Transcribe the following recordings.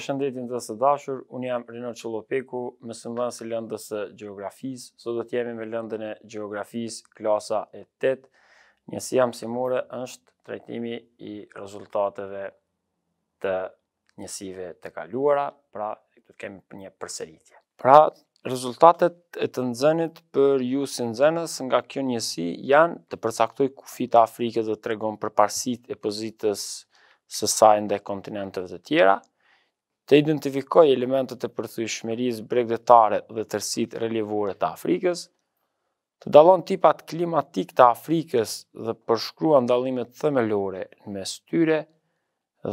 përshëndetin dhe së dashur, unë jam Rino Qëllopeku, më sëmbën si lëndës e geografisë, sot do t'jemi me lëndën e geografisë, klasa e 8, Njësia jam si more është trajtimi i rezultateve të njësive të kaluara, pra të kemi një përseritje. Pra, rezultatet e të nëzënit për ju si nëzënës nga kjo njësi janë të përcaktoj kufit Afrikës dhe të regon përparsit e pozitës së dhe kontinentëve të tjera, të identifikoj elementet e përthuj shmeriz bregdetare dhe tërsit relivore të Afrikës, të dalon tipat klimatik të Afrikës dhe përshkrua ndalimet themelore në mes tyre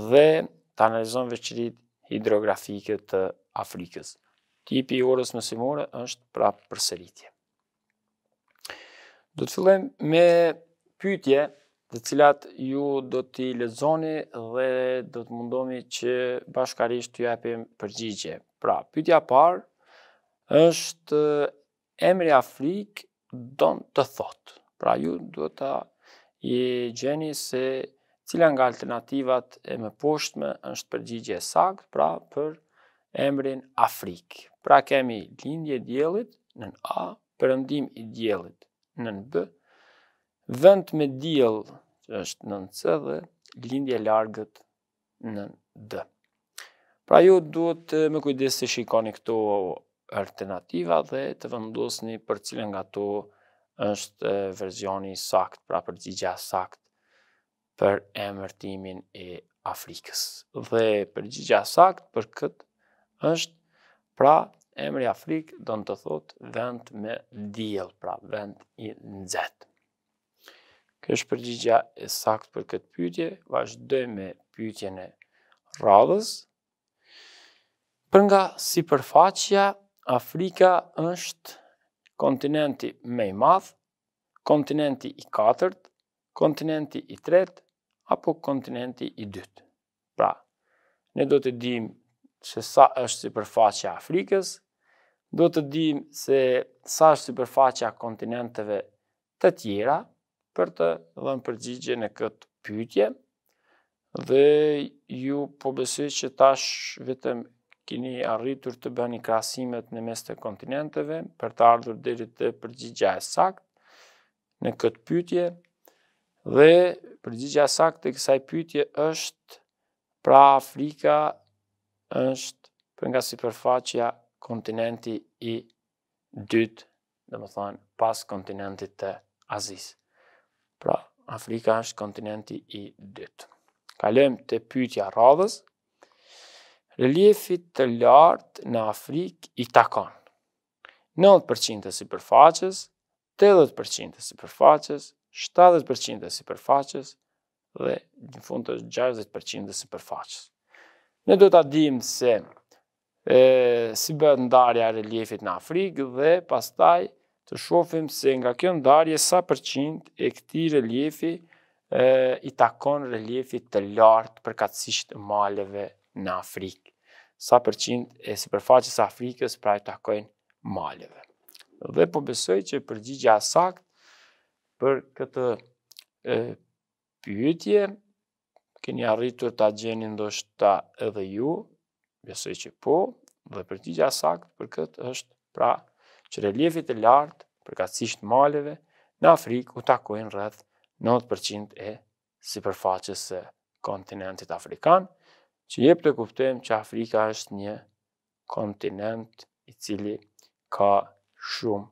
dhe të analizon veqërit hidrografike të Afrikës. Tipi i orës mësimore është prapë përseritje. Do të fillojmë me pytje të cilat ju do t'i lezoni dhe do t'mundomi që bashkarisht t'ju epim përgjigje. Pra, pytja parë është emri Afrik don të thot. Pra, ju do t'a i gjeni se cila nga alternativat e më poshtme është përgjigje e sakt, pra, për emrin Afrik. Pra, kemi lindje djelit në A, përëndim i djelit në B, vend me diell është në C dhe lindja e largët në D. Pra ju duhet me kujdes të shikoni këto alternativa dhe të vendosni për cilën nga to është versioni i sakt, pra përgjigja sakt për emërtimin e Afrikës. Dhe përgjigja sakt për këtë është pra emri Afrikë do të thotë vend me diell, pra vend i nxehtë. Kjo është përgjigja e sakt për këtë pytje, vazhdoj me pytje në radhës. Për nga si përfaqja, Afrika është kontinenti me i madhë, kontinenti i katërt, kontinenti i tret, apo kontinenti i dyt. Pra, ne do të dim se sa është si përfaqja Afrikës, do të dim se sa është si përfaqja kontinenteve të tjera, për të dhënë përgjigje në këtë pytje, dhe ju po besoj që tash vetëm kini arritur të bëni krasimet në mes të kontinenteve për të ardhur dhe të përgjigja e sakt në këtë pytje, dhe përgjigja e sakt të kësaj pytje është pra Afrika është për nga si përfaqja kontinenti i dytë, dhe më thonë, pas kontinentit të Azisë. Pra, Afrika është kontinenti i dytë. Kalojm te pyetja radhës. Reliefit të lartë në Afrikë i takon 90% e sipërfaqes, 80% e sipërfaqes, 70% e sipërfaqes dhe në fund të 60% e sipërfaqes. Ne do ta dim se e, si bëhet ndarja e reliefit në Afrikë dhe pastaj të shofim se nga kjo ndarje sa përqind e këti reliefi e, i takon reliefi të lartë për katsisht maleve në Afrikë. Sa përqind e si përfaqës Afrikës pra i takojnë maleve. Dhe po besoj që përgjigja asakt për këtë e, pyetje, keni arritur të gjeni ndoshta edhe ju, besoj që po, dhe përgjigja asakt për këtë është pra që reliefit e lartë, përkatsisht maleve, në Afrikë u takojnë rrëth 90% e si përfaqës e kontinentit Afrikan, që jep të kuptojmë që Afrika është një kontinent i cili ka shumë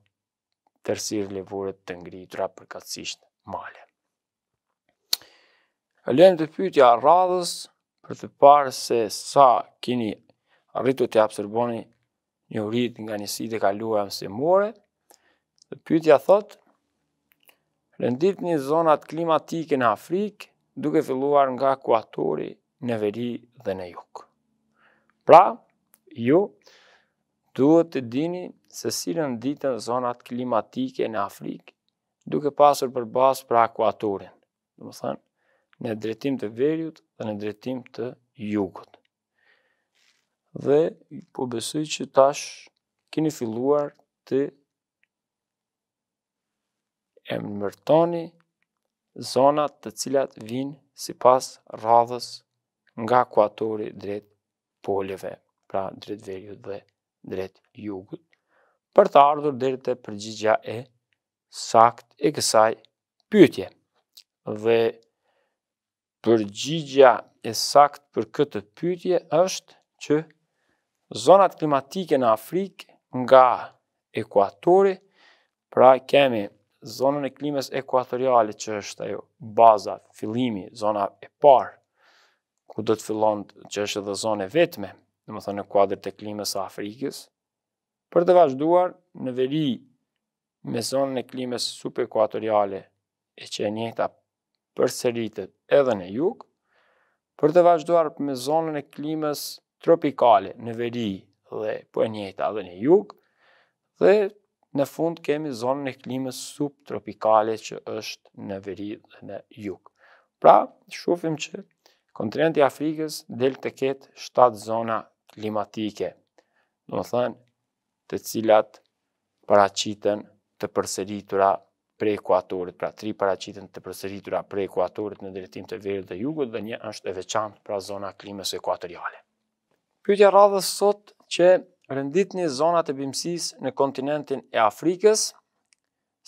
tërsirë levurët të ngritra përkatsisht male. E të pytja radhës për të parë se sa kini rritu të absorboni një jo rrit nga një sitë e kaluar mësimore, dhe pytja thot, rëndit një zonat klimatike në Afrikë, duke filluar nga kuatori në veri dhe në jukë. Pra, ju duhet të dini se si rënditën zonat klimatike në Afrikë, duke pasur për basë pra kuatorin, dhe më thënë, në drejtim të verjut dhe në drejtim të jukët dhe po besoj që tash keni filluar të emërtoni zonat të cilat vinë si pas radhës nga kuatori drejt poleve, pra drejt verjut dhe drejt jugut, për të ardhur dhe të përgjigja e sakt e kësaj pytje. Dhe përgjigja e sakt për këtë pytje është që zonat klimatike në Afrikë nga ekuatori, pra kemi zonën e klimës ekuatoriale që është ajo baza, fillimi, zona e parë, ku do të fillon që është edhe zonë e vetme, dhe më thënë e kuadrët e klimës e Afrikës, për të vazhduar në veri me zonën e klimës ekuatoriale e që e njëta për edhe në jukë, për të vazhduar me zonën e klimës tropikale në veri dhe po e njëta dhe në jug, dhe në fund kemi zonën e klimës subtropikale që është në veri dhe në jug. Pra, shufim që kontinenti Afrikës del të ketë 7 zona klimatike, në më thënë të cilat paracitën të përseritura pre ekuatorit, pra tri paracitën të përseritura pre ekuatorit në drejtim të verit dhe jugut dhe një është e veçantë pra zona klimës ekuatoriale. Pyetja radhës sot që renditni zonat e bimësis në kontinentin e Afrikës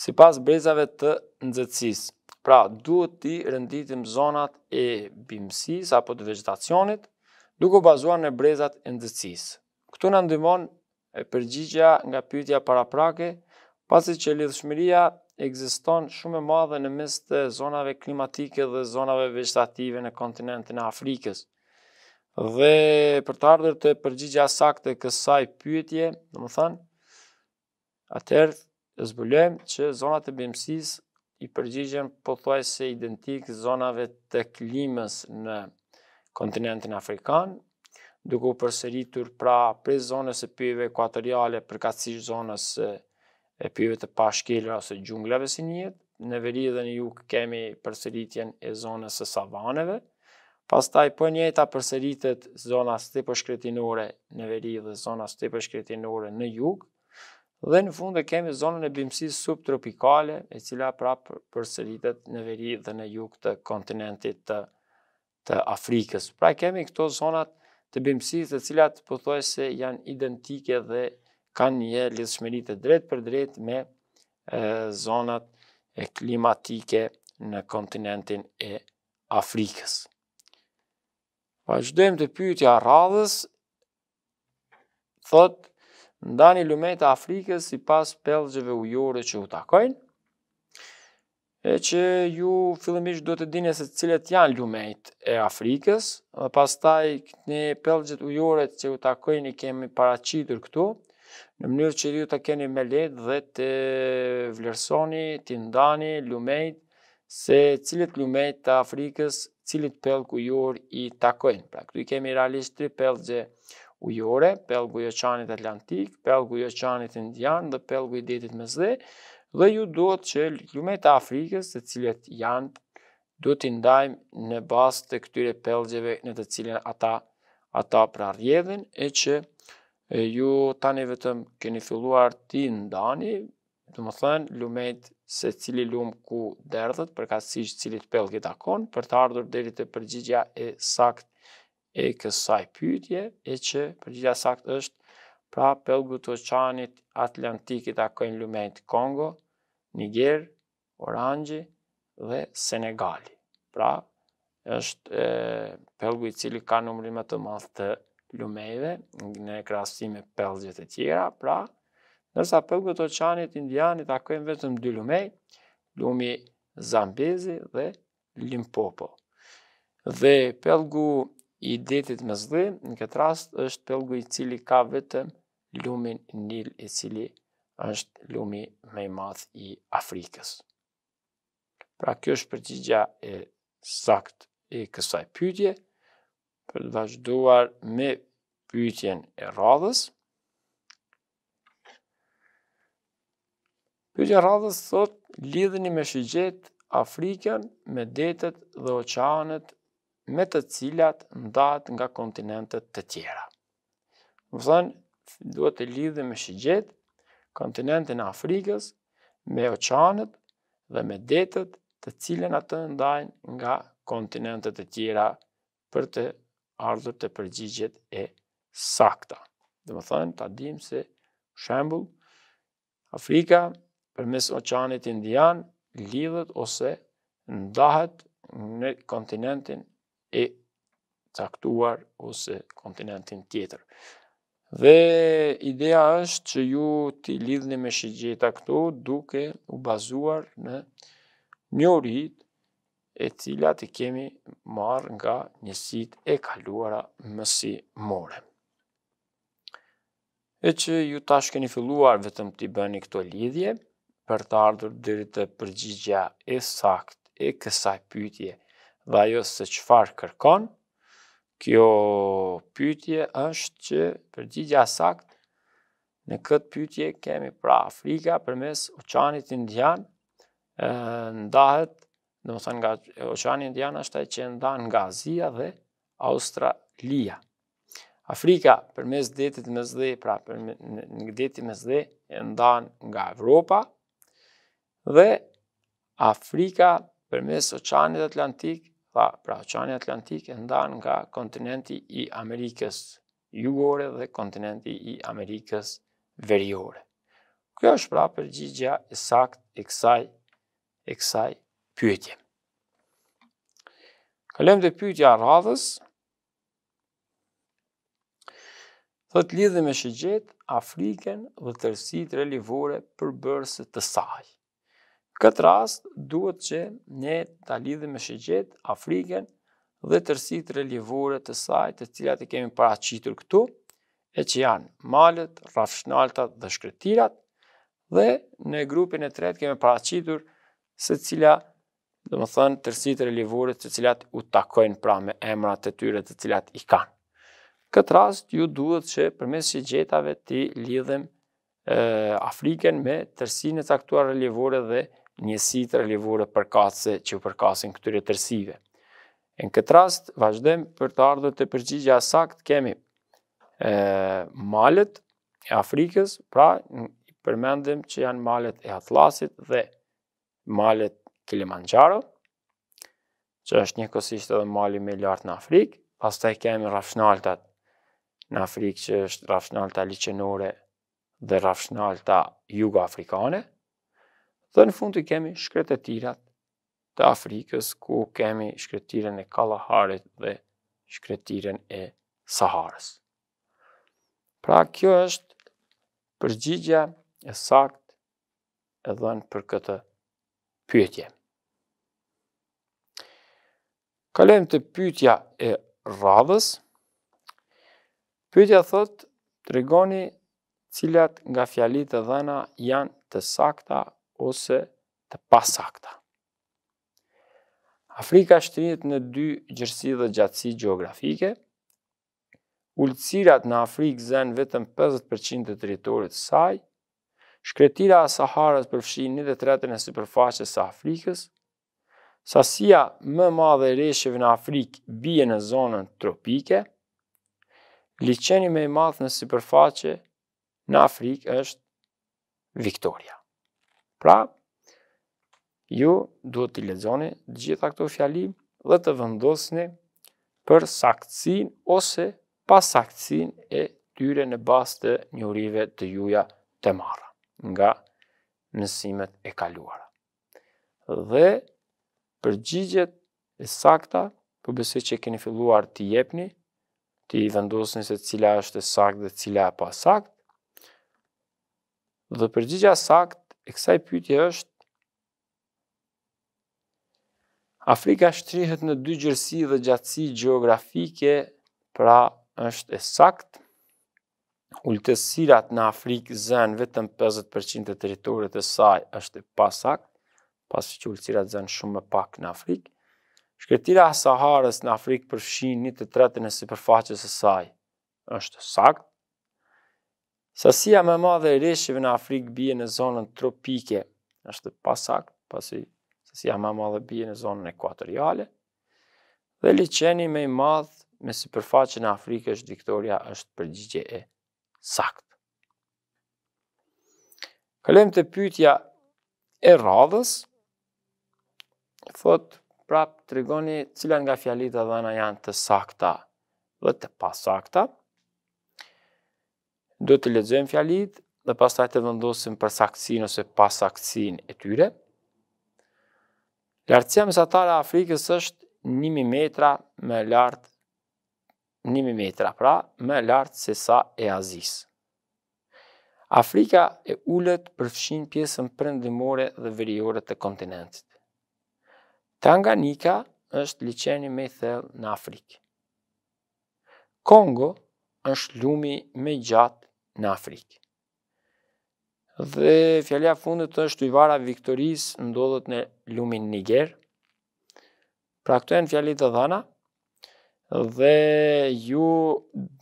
si pas brezave të nëzëtsis. Pra, duhet ti renditim zonat e bimësis apo të vegetacionit duke bazuar në brezat e nëzëtsis. Këtu në ndihmon e përgjigja nga pyetja para prake, pasi që lidhshmëria ekziston shumë e madhe në mes të zonave klimatike dhe zonave vegetative në kontinentin e Afrikës. Dhe për të ardhur të përgjigja sakte kësaj pyetje, do të thënë, zbulojmë që zonat e bimësis i përgjigjen pothuajse se identik zonave të klimës në kontinentin Afrikan, duke u përsëritur pra prej zonës e pyjeve ekuatoriale përkatësisht zonës e pyjeve të pashkelër ose gjungleve si njët, në veri dhe në jukë kemi përsëritjen e zonës e savaneve, Pas taj, po njëta përseritet zona së të përshkretinore në veri dhe zona së të përshkretinore në jug, dhe në fundë kemi zonën e bimësis subtropikale, e cila prapë përseritet në veri dhe në jug të kontinentit të, të Afrikës. Pra kemi këto zonat të bimësis të cilat përthoj po se janë identike dhe kanë një lidhshmëri të drejt për drejt me e, zonat e klimatike në kontinentin e Afrikës. Vazhdojmë të pyjtja radhës. Thot ndani lumet e Afrikës sipas pellgjeve ujore që u takojnë. E që ju fillimisht duhet të dini se cilët janë lumejt e Afrikës, dhe pastaj këtë pelgjët ujore që u takojnë i kemi paracitur këtu, në mënyrë që ju të keni me letë dhe të vlerësoni, të ndani lumejt, se cilët lumejt e Afrikës cilit pelgu ujor i takojnë. Pra këtu i kemi realisht tri pelgje ujore, pelgu i oqanit atlantik, pelgu i oqanit indian dhe pelgu i detit me dhe ju duhet që lumet e Afrikës, të cilet janë, duhet i ndajmë në bas të këtyre pelgjeve në të cilin ata, ata pra rjedhin, e që ju tani vetëm keni filluar ti ndani, Dhe më thënë, lumejt se cili lumë ku derdhët, përka si që cilit pëllë këtë akon, për të ardhur deri të përgjigja e sakt e kësaj pytje, e që përgjigja sakt është pra pëllë të oqanit Atlantikit akon lumejt Kongo, Niger, Orangji dhe Senegali. Pra, është e, pelgu i cili ka numërin më të madh të lumejve në krasime me pellgjet e tjera, pra Nërsa për të oqanit indiani takojmë vetëm dy lumej, lumi Zambezi dhe Limpopo. Dhe pelgu i detit me zli, në këtë rast është pelgu i cili ka vetëm lumin nil i cili është lumi me i math i Afrikës. Pra kjo është përgjigja e sakt e kësaj pytje, për të vazhduar me pytjen e radhës, Pyetja radhës sot lidhëni me shigjet Afrikën me detet dhe oqeanet me të cilat ndahet nga kontinentet të tjera. Do të duhet të lidhë me shigjet kontinentin e Afrikës me oqeanet dhe me detet të cilën atë ndajnë nga kontinentet e tjera për të ardhur të përgjigjet e sakta. Dhe më thënë, ta dim se shembul, Afrika përmes oqanit indian, lidhët ose ndahet në kontinentin e caktuar ose kontinentin tjetër. Dhe ideja është që ju t'i lidhën me shigjeta këtu duke u bazuar në një rrit e cila t'i kemi marrë nga njësit e kaluara mësi more. E që ju tash keni filluar vetëm t'i bëni këto lidhje, për të ardhur dhe të përgjigja e sakt e kësaj pytje dhe ajo se qëfar kërkon, kjo pytje është që përgjigja sakt në këtë pytje kemi pra Afrika për mes oqanit indian ndahet, dhe më thënë nga oqani indian është taj që ndahet nga Azia dhe Australia. Afrika për mes detit mes pra për në detit mes e ndan nga Evropa, dhe Afrika për mes oqanit Atlantik, pa pra oqanit Atlantik e ndan nga kontinenti i Amerikës jugore dhe kontinenti i Amerikës veriore. Kjo është pra për gjithja e sakt e kësaj, e kësaj pyetje. Kalem dhe pyetja radhës, thot lidhë me shëgjet Afriken dhe tërësit relivore për bërësit të saj. Këtë rast duhet që ne të lidhëm me shëgjet Afriken dhe tërsit relivore të saj të cilat i kemi paracitur këtu, e që janë malet, rafshnaltat dhe shkretirat, dhe në grupin e tret kemi paracitur qitur se cila, dhe më thënë, tërsit relivore të cilat u takojnë pra me emrat të tyre të cilat i kanë. Këtë rast ju duhet që përmes shëgjetave të lidhëm Afriken me tërsinë e caktuar relivore dhe njësi të relivurë për kace që u përkasin këtyre tërsive. Në këtë rast, vazhdem për të ardhur të përgjigja sakt, kemi e, malet e Afrikës, pra përmendim që janë malet e Atlasit dhe malet Kilimanjaro, që është një kosishtë dhe mali me lartë në Afrikë, pas të e kemi rafshnaltat në Afrikë që është rafshnalta liqenore dhe rafshnalta jugo-afrikane, Dhe në fund të kemi shkret e tirat të Afrikës, ku kemi shkretiren e Kalaharit dhe shkretiren e Saharës. Pra kjo është përgjigja e sakt e dhenë për këtë pyetje. Kalem të pyetja e radhës. Pyetja thot, të regoni cilat nga fjalit e dhena janë të sakta ose të pasakta. Afrika shtrinit në dy gjërësi dhe gjatësi geografike, ullëcirat në Afrikë zënë vetëm 50% të teritorit saj, shkretira Saharës përfshin një dhe tretën e superfaqës së Afrikës, sasia më madhe reshjeve në Afrikë bie në zonën tropike, liqeni me i madhë në superfaqë në Afrikë është Viktoria. Pra, ju duhet të lexoni gjitha këto fjali dhe të vendosni për saktësinë ose pasaktësinë e tyre në bazë të njohurive të juaja të marra nga mësimet e kaluara. Dhe përgjigjet e sakta, po besoj që keni filluar të jepni i vendosni se cila është e sakta dhe cila e pasakt, Dhe përgjigja e saktë e kësaj pyetje është Afrika shtrihet në dy gjërsi dhe gjatësi gjeografike, pra është e sakt. Ultësirat në Afrikë zënë vetëm 50% të teritorit e saj është e pasakt, pasi që ultësirat zënë shumë më pak në Afrikë. Shkretira Saharës në Afrikë përfshin një të tretën e si përfaqës e saj është sakt, Sasia më e madhe e rreshive në Afrikë bie në zonën tropike, është pasakt, pasi sasia më e madhe bie në zonën ekuatoriale. Dhe liçeni më i madh me sipërfaqen e Afrikës diktoria është përgjigje e sakt. Kalojmë te pyetja e radhës. Fot prap tregoni cilat nga fjalitë dhëna janë të sakta dhe të pasakta do të lexojmë fjalit dhe pastaj të vendosim për saktësinë ose pas saktësinë e tyre. Lartësia e Afrikës është 1000 metra më lart 1000 metra, pra më lart se sa e Azis. Afrika e ullet përfshin pjesën përndimore dhe veriore të kontinentit. Tanganika është liqeni me thellë në Afrikë. Kongo është lumi me gjatë në Afrikë. Dhe fjallia fundit është vara viktoris ndodhët në lumin Niger. Pra këto e në fjallit të dhana, dhe ju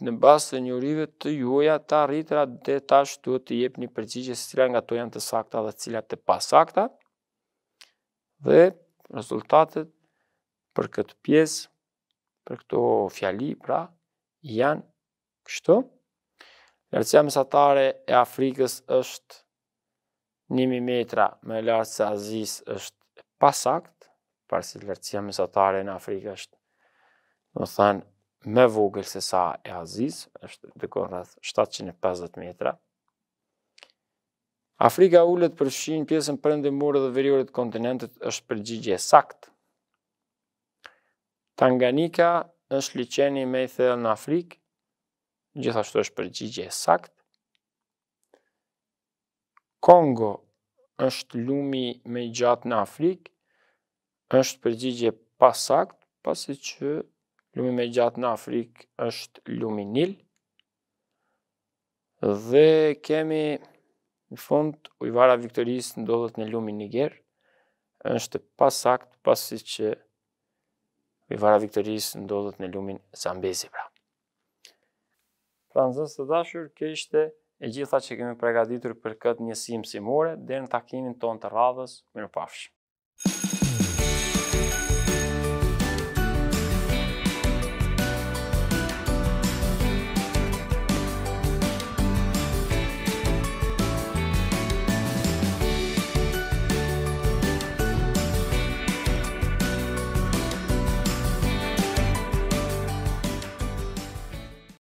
në basë të rive të juja ta rritra dhe tash duhet të jep një përgjigje së cilat nga to janë të sakta dhe cilat të pasakta dhe rezultatet për këtë pjesë, për këto fjali, pra, janë kështu. Lartësia mesatare e Afrikës është 1000 metra më lartë se Azis është pa sakt, pasi lartësia mesatare në Afrikë është, do të thënë, më vogël se sa e Aziz, është diku rreth 750 metra. Afrika ulet për pjesën pjesën perëndimore dhe veriore të kontinentit është përgjigje e sakt. Tanganyika është liçeni më i thellë në Afrikë, gjithashtu është përgjigje e saktë. Kongo është lumi më i gjatë në Afrikë, është përgjigje pa pasi që lumi më i gjatë në Afrikë është lumi Nil. Dhe kemi në fund ujvara viktorisë ndodhet në lumi Niger, është pa pasi që ujvara Viktorisë ndodhët në lumin Zambezi, pra. Pra në të dashur, kjo ishte e gjitha që kemi pregaditur për këtë njësimë si more, dhe në takimin ton të radhës, mirë pafshë.